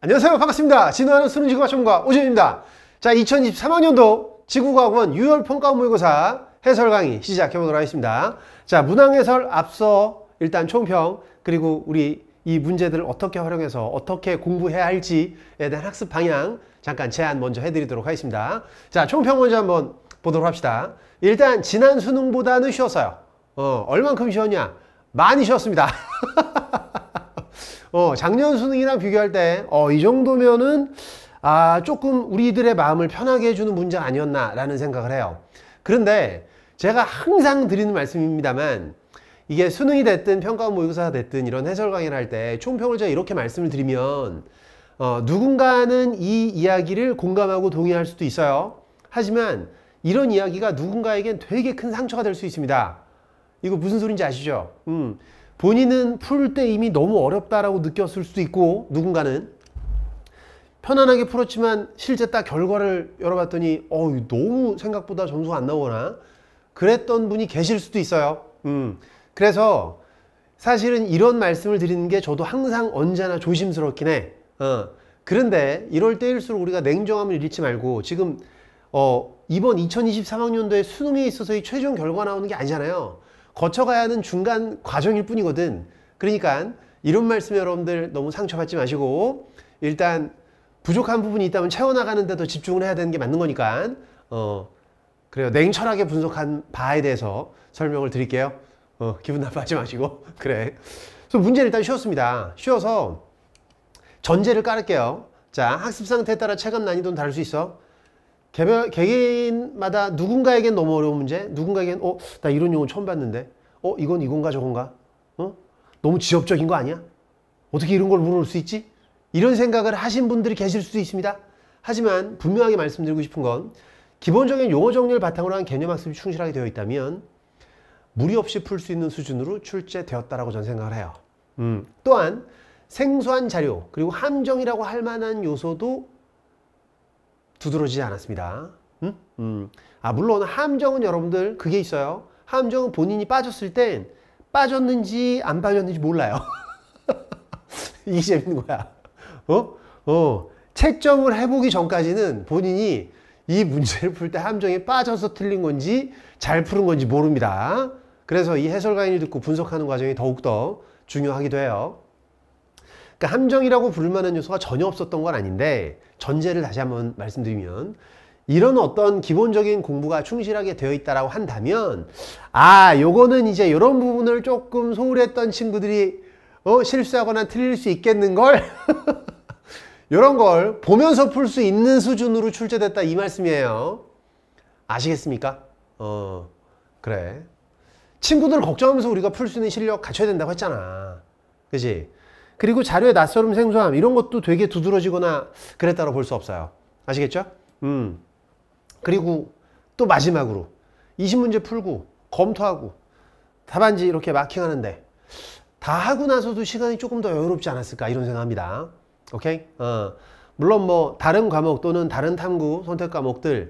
안녕하세요 반갑습니다 진화하는 수능지구과 전문가 오준입니다 자 2023학년도 지구과학원 유열평가 모의고사 해설 강의 시작해 보도록 하겠습니다 자 문항해설 앞서 일단 총평 그리고 우리 이 문제들을 어떻게 활용해서 어떻게 공부해야 할지에 대한 학습 방향 잠깐 제안 먼저 해드리도록 하겠습니다 자 총평 먼저 한번 보도록 합시다 일단 지난 수능보다는 쉬웠어요 어 얼만큼 쉬웠냐 많이 쉬웠습니다 어, 작년 수능이랑 비교할 때, 어, 이 정도면은, 아, 조금 우리들의 마음을 편하게 해주는 문제 아니었나라는 생각을 해요. 그런데 제가 항상 드리는 말씀입니다만, 이게 수능이 됐든 평가원 모의고사가 됐든 이런 해설 강의를 할 때 총평을 제가 이렇게 말씀을 드리면, 어, 누군가는 이 이야기를 공감하고 동의할 수도 있어요. 하지만 이런 이야기가 누군가에겐 되게 큰 상처가 될 수 있습니다. 이거 무슨 소린지 아시죠? 음. 본인은 풀 때 이미 너무 어렵다라고 느꼈을 수도 있고 누군가는 편안하게 풀었지만 실제 딱 결과를 열어봤더니 어 너무 생각보다 점수가 안 나오거나 그랬던 분이 계실 수도 있어요 음 그래서 사실은 이런 말씀을 드리는 게 저도 항상 언제나 조심스럽긴 해 어. 그런데 이럴 때일수록 우리가 냉정함을 잃지 말고 지금 어 이번 2023학년도에 수능에 있어서의 최종 결과 나오는 게 아니잖아요 거쳐가야 하는 중간 과정일 뿐이거든. 그러니까 이런 말씀 여러분들 너무 상처받지 마시고 일단 부족한 부분이 있다면 채워나가는 데 더 집중을 해야 되는 게 맞는 거니까 어 그래요. 냉철하게 분석한 바에 대해서 설명을 드릴게요. 어 기분 나빠하지 마시고 그래. 그래서 문제 일단 쉬웠습니다. 쉬워서 전제를 깔을게요. 자, 학습 상태에 따라 체감 난이도는 다를 수 있어. 개별, 개인마다 개 누군가에겐 너무 어려운 문제, 누군가에겐 어, 나 이런 용어 처음 봤는데. 어, 이건 이건가 저건가? 어? 너무 지엽적인 거 아니야? 어떻게 이런 걸 물어볼 수 있지? 이런 생각을 하신 분들이 계실 수도 있습니다. 하지만 분명하게 말씀드리고 싶은 건 기본적인 용어 정리를 바탕으로 한 개념 학습이 충실하게 되어 있다면 무리 없이 풀 수 있는 수준으로 출제되었다라고 저는 생각을 해요. 음. 또한 생소한 자료 그리고 함정이라고 할 만한 요소도 두드러지지 않았습니다. 음? 음. 아 물론 함정은 여러분들 그게 있어요. 함정은 본인이 빠졌을 땐 빠졌는지 안 빠졌는지 몰라요. 이게 재밌는 거야. 어? 어. 채점을 해보기 전까지는 본인이 이 문제를 풀 때 함정에 빠져서 틀린 건지 잘 풀은 건지 모릅니다. 그래서 이 해설 강의를 듣고 분석하는 과정이 더욱더 중요하기도 해요. 그러니까 함정이라고 부를 만한 요소가 전혀 없었던 건 아닌데 전제를 다시 한번 말씀드리면 이런 어떤 기본적인 공부가 충실하게 되어 있다라고 한다면 아 요거는 이제 이런 부분을 조금 소홀했던 친구들이 어, 실수하거나 틀릴 수 있겠는걸 이런 걸 보면서 풀 수 있는 수준으로 출제됐다 이 말씀이에요 아시겠습니까? 어 그래 친구들 걱정하면서 우리가 풀 수 있는 실력 갖춰야 된다고 했잖아 그지 그리고 자료의 낯설음 생소함 이런 것도 되게 두드러지거나 그랬다고 볼 수 없어요. 아시겠죠? 음. 그리고 또 마지막으로 20문제 풀고 검토하고 답안지 이렇게 마킹하는데 다 하고 나서도 시간이 조금 더 여유롭지 않았을까 이런 생각합니다. 오케이? 어. 물론 뭐 다른 과목 또는 다른 탐구 선택 과목들의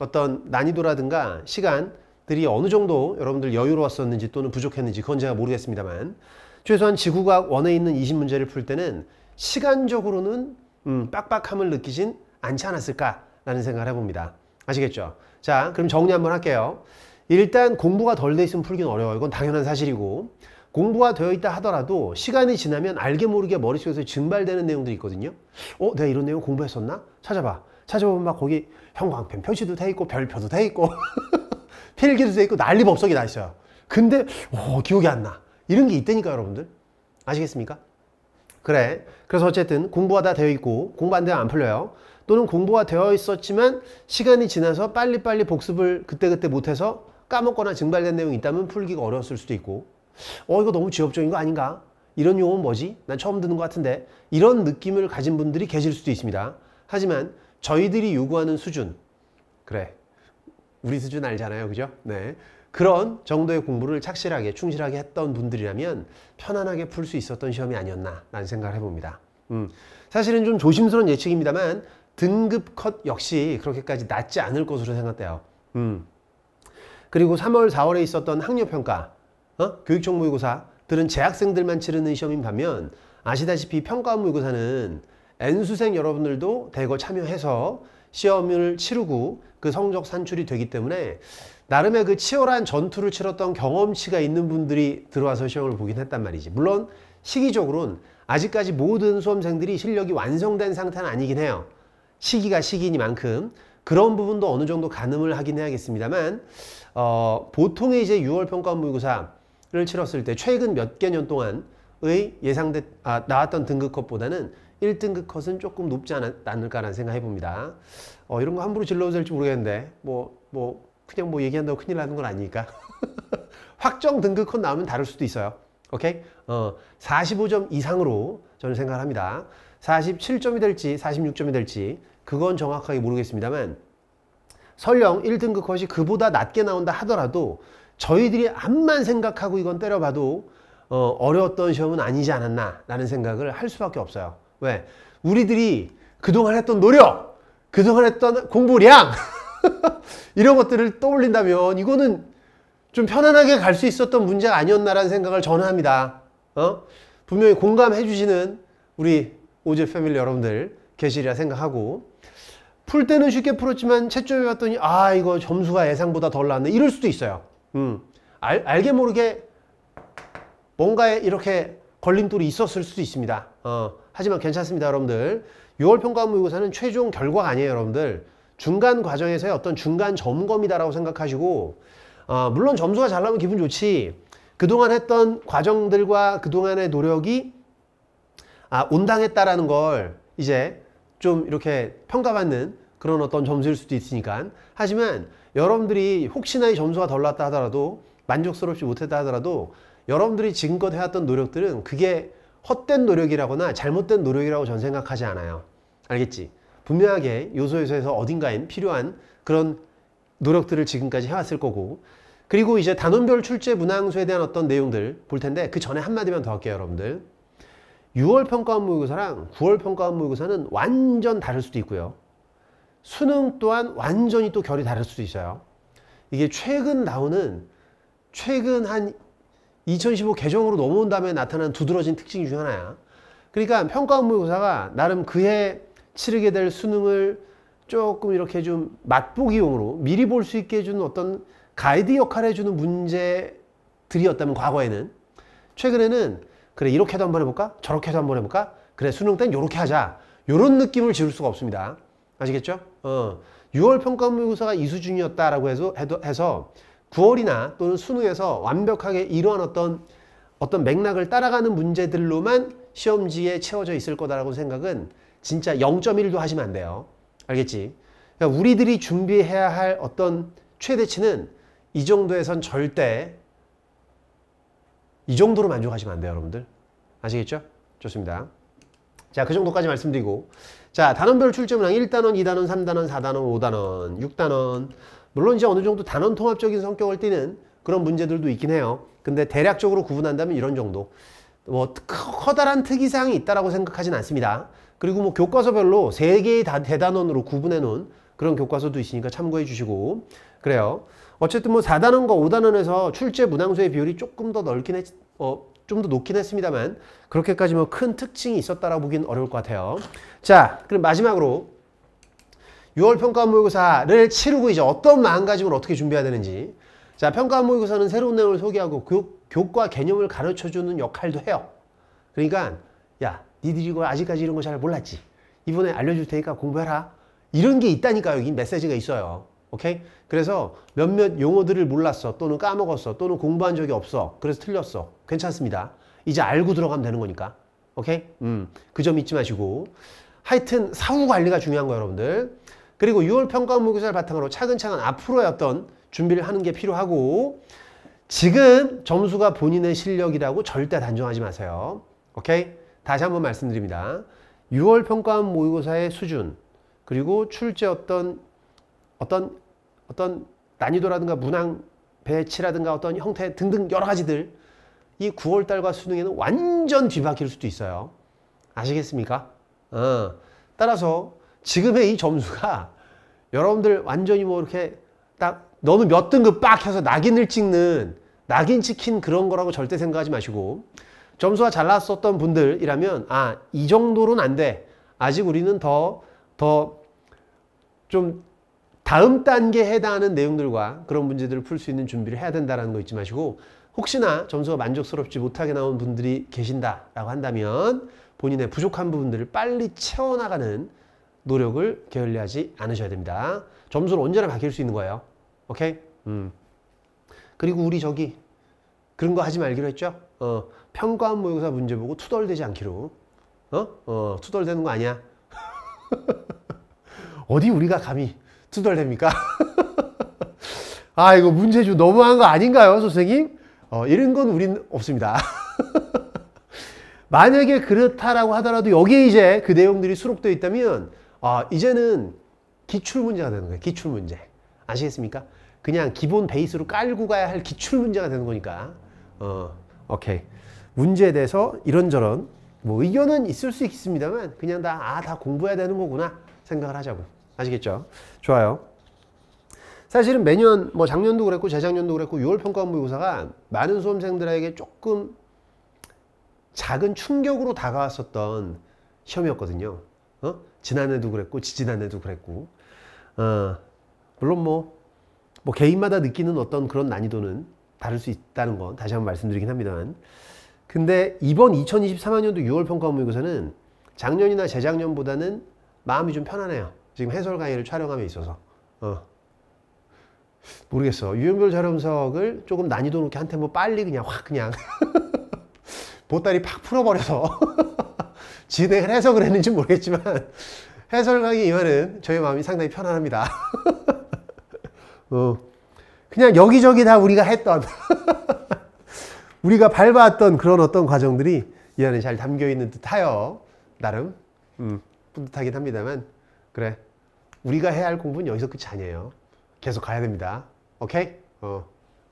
어떤 난이도라든가 시간들이 어느 정도 여러분들 여유로웠었는지 또는 부족했는지 그건 제가 모르겠습니다만 최소한 지구과학 원에 있는 이십 문제를풀 때는 시간적으로는 음, 빡빡함을 느끼진 않지 않았을까라는 생각을 해봅니다. 아시겠죠? 자, 그럼 정리 한번 할게요. 일단 공부가 덜 돼 있으면 풀긴 어려워요. 이건 당연한 사실이고 공부가 되어 있다 하더라도 시간이 지나면 알게 모르게 머릿속에서 증발되는 내용들이 있거든요. 어? 내가 이런 내용 공부했었나? 찾아봐. 찾아보면 막 거기 형광펜 표시도 돼 있고 별표도 돼 있고 필기도 돼 있고 난리 법석이 나 있어요. 근데 오 어, 기억이 안 나. 이런 게 있다니까 여러분들 아시겠습니까? 그래 그래서 어쨌든 공부가 다 되어 있고 공부 안 되면 안 풀려요 또는 공부가 되어 있었지만 시간이 지나서 빨리빨리 복습을 그때그때 못해서 까먹거나 증발된 내용이 있다면 풀기가 어려웠을 수도 있고 어 이거 너무 지엽적인 거 아닌가? 이런 용어는 뭐지? 난 처음 듣는 것 같은데 이런 느낌을 가진 분들이 계실 수도 있습니다 하지만 저희들이 요구하는 수준 그래 우리 수준 알잖아요 그죠? 네. 그런 정도의 공부를 착실하게 충실하게 했던 분들이라면 편안하게 풀 수 있었던 시험이 아니었나라는 생각을 해봅니다. 음, 사실은 좀 조심스러운 예측입니다만 등급 컷 역시 그렇게까지 낮지 않을 것으로 생각돼요. 음. 그리고 3월, 4월에 있었던 학력평가, 어? 교육청 모의고사들은 재학생들만 치르는 시험인 반면 아시다시피 평가 모의고사는 N수생 여러분들도 대거 참여해서 시험을 치르고 그 성적 산출이 되기 때문에 나름의 그 치열한 전투를 치렀던 경험치가 있는 분들이 들어와서 시험을 보긴 했단 말이지. 물론 시기적으로는 아직까지 모든 수험생들이 실력이 완성된 상태는 아니긴 해요. 시기가 시기니만큼 그런 부분도 어느 정도 가늠을 하긴 해야겠습니다만 어, 보통의 이제 6월 평가 원 모의고사를 치렀을 때 최근 몇 개 년 동안의 예상돼 아, 나왔던 등급컷 보다는 1등급 컷은 조금 높지 않았, 을까라는 생각 해봅니다. 어, 이런 거 함부로 질러도 될지 모르겠는데 뭐 뭐, 그냥 뭐 얘기한다고 큰일 나는 건 아니니까. 확정 등급컷 나오면 다를 수도 있어요. 오케이? 어, 45점 이상으로 저는 생각을 합니다. 47점이 될지 46점이 될지 그건 정확하게 모르겠습니다만 설령 1등급 컷이 그보다 낮게 나온다 하더라도 저희들이 암만 생각하고 이건 때려봐도 어, 어려웠던 시험은 아니지 않았나 라는 생각을 할 수밖에 없어요. 왜? 우리들이 그동안 했던 노력, 그동안 했던 공부량 이런 것들을 떠올린다면 이거는 좀 편안하게 갈 수 있었던 문제가 아니었나라는 생각을 저는 합니다. 어? 분명히 공감해 주시는 우리 오즈 패밀리 여러분들 계시리라 생각하고 풀 때는 쉽게 풀었지만 채점해 봤더니 아 이거 점수가 예상보다 덜 나왔네 이럴 수도 있어요. 음. 알, 알게 모르게 뭔가에 이렇게 걸림돌이 있었을 수도 있습니다. 어, 하지만 괜찮습니다, 여러분들. 6월 평가모의고사는 최종 결과가 아니에요, 여러분들. 중간 과정에서의 어떤 중간 점검이다라고 생각하시고 어, 물론 점수가 잘 나오면 기분 좋지 그동안 했던 과정들과 그동안의 노력이 아, 온당했다라는 걸 이제 좀 이렇게 평가받는 그런 어떤 점수일 수도 있으니까 하지만 여러분들이 혹시나 이 점수가 덜 났다 하더라도 만족스럽지 못했다 하더라도 여러분들이 지금껏 해왔던 노력들은 그게 헛된 노력이라거나 잘못된 노력이라고 전 생각하지 않아요 알겠지? 분명하게 요소에서 어딘가엔 필요한 그런 노력들을 지금까지 해왔을 거고 그리고 이제 단원별 출제 문항수에 대한 어떤 내용들 볼 텐데 그 전에 한마디만 더 할게요 여러분들 6월 평가원 모의고사랑 9월 평가원 모의고사는 완전 다를 수도 있고요 수능 또한 완전히 또 결이 다를 수도 있어요 이게 최근 나오는 최근 한 2015 개정으로 넘어온 다음에 나타난 두드러진 특징 중 하나야 그러니까 평가원 모의고사가 나름 그해 치르게 될 수능을 조금 이렇게 좀 맛보기용으로 미리 볼 수 있게 해주는 어떤 가이드 역할을 해주는 문제들이었다면 과거에는 최근에는 그래 이렇게도 한번 해볼까 저렇게도 한번 해볼까 그래 수능 땐 요렇게 하자 요런 느낌을 지울 수가 없습니다 아시겠죠? 어, 6월 평가모의고사가 이수중이었다라고 해서, 해서 9월이나 또는 수능에서 완벽하게 이러한 어떤 어떤 맥락을 따라가는 문제들로만 시험지에 채워져 있을 거다라고 생각은 진짜 0.1도 하시면 안 돼요. 알겠지? 그러니까 우리들이 준비해야 할 어떤 최대치는 이 정도에선 절대 이 정도로 만족하시면 안 돼요, 여러분들. 아시겠죠? 좋습니다. 자, 그 정도까지 말씀드리고 자, 단원별 출제문항 1단원, 2단원, 3단원, 4단원, 5단원, 6단원 물론 이제 어느 정도 단원 통합적인 성격을 띠는 그런 문제들도 있긴 해요. 근데 대략적으로 구분한다면 이런 정도 뭐 커다란 특이사항이 있다고 라 생각하진 않습니다. 그리고 뭐 교과서별로 세 개의 대단원으로 구분해 놓은 그런 교과서도 있으니까 참고해 주시고 그래요. 어쨌든 뭐 4단원과 5단원에서 출제 문항수의 비율이 조금 더 넓긴 했, 어, 좀 더 높긴 했습니다만 그렇게까지 뭐 큰 특징이 있었다라고 보긴 어려울 것 같아요. 자, 그럼 마지막으로 6월 평가 모의고사를 치르고 이제 어떤 마음가짐을 어떻게 준비해야 되는지 자, 평가 모의고사는 새로운 내용을 소개하고 교, 교과 개념을 가르쳐주는 역할도 해요. 그러니까 야, 니들이 고 아직까지 이런 거 잘 몰랐지. 이번에 알려줄 테니까 공부해라. 이런 게 있다니까 여기 메시지가 있어요. 오케이? 그래서 몇몇 용어들을 몰랐어. 또는 까먹었어. 또는 공부한 적이 없어. 그래서 틀렸어. 괜찮습니다. 이제 알고 들어가면 되는 거니까. 오케이? 음. 그 점 잊지 마시고. 하여튼 사후 관리가 중요한 거예요, 여러분들. 그리고 6월 평가 모의고사를 바탕으로 차근차근 앞으로의 어떤 준비를 하는 게 필요하고 지금 점수가 본인의 실력이라고 절대 단정하지 마세요. 오케이? 다시 한번 말씀드립니다. 6월 평가원 모의고사의 수준 그리고 출제 어떤 어떤 어떤 난이도라든가 문항 배치라든가 어떤 형태 등등 여러 가지들 이 9월 달과 수능에는 완전 뒤바뀔 수도 있어요. 아시겠습니까? 어. 따라서 지금의 이 점수가 여러분들 완전히 뭐 이렇게 딱 너는 몇 등급 빡 해서 낙인을 찍는 낙인 찍힌 그런 거라고 절대 생각하지 마시고 점수가 잘나왔었던 분들이라면 아 이 정도로는 안 돼. 아직 우리는 더 더 좀 다음 단계에 해당하는 내용들과 그런 문제들을 풀 수 있는 준비를 해야 된다는 거 잊지 마시고 혹시나 점수가 만족스럽지 못하게 나온 분들이 계신다라고 한다면 본인의 부족한 부분들을 빨리 채워나가는 노력을 게을리하지 않으셔야 됩니다. 점수를 언제나 바뀔 수 있는 거예요. 오케이? 음. 그리고 우리 저기 그런 거 하지 말기로 했죠? 어. 평가원 모의고사 문제 보고 투덜대지 않기로 어? 어 투덜대는 거 아니야 어디 우리가 감히 투덜댑니까? 아 이거 문제주 너무한 거 아닌가요 선생님? 어, 이런 건 우린 없습니다 만약에 그렇다라고 하더라도 여기에 이제 그 내용들이 수록되어 있다면 어, 이제는 기출문제가 되는 거예요 기출문제 아시겠습니까? 그냥 기본 베이스로 깔고 가야 할 기출문제가 되는 거니까 어 오케이 문제에 대해서 이런저런 뭐 의견은 있을 수 있습니다만 그냥 다, 아, 다 공부해야 되는 거구나 생각을 하자고. 아시겠죠? 좋아요. 사실은 매년 뭐 작년도 그랬고 재작년도 그랬고 6월 평가 모의고사가 많은 수험생들에게 조금 작은 충격으로 다가왔었던 시험이었거든요. 어? 지난해도 그랬고 지지난해도 그랬고 어, 물론 뭐, 뭐 개인마다 느끼는 어떤 그런 난이도는 다를 수 있다는 건 다시 한번 말씀드리긴 합니다만 근데 이번 2023학년도 6월 평가 원의고사는 작년이나 재작년보다는 마음이 좀 편안해요. 지금 해설 강의를 촬영함에 있어서. 어. 모르겠어. 유형별 자료분석을 조금 난이도 높게 한 템포 빨리 그냥 확 그냥 보따리 팍 풀어버려서 진행을 해서 그랬는지 모르겠지만 해설 강의 이만은 저희 마음이 상당히 편안합니다. 어. 그냥 여기저기 다 우리가 했던 우리가 밟아왔던 그런 어떤 과정들이 이 안에 잘 담겨 있는 듯하여 나름 음, 뿌듯하긴 합니다만 그래 우리가 해야 할 공부는 여기서 끝이 아니에요. 계속 가야 됩니다. 오케이? 어,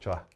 좋아.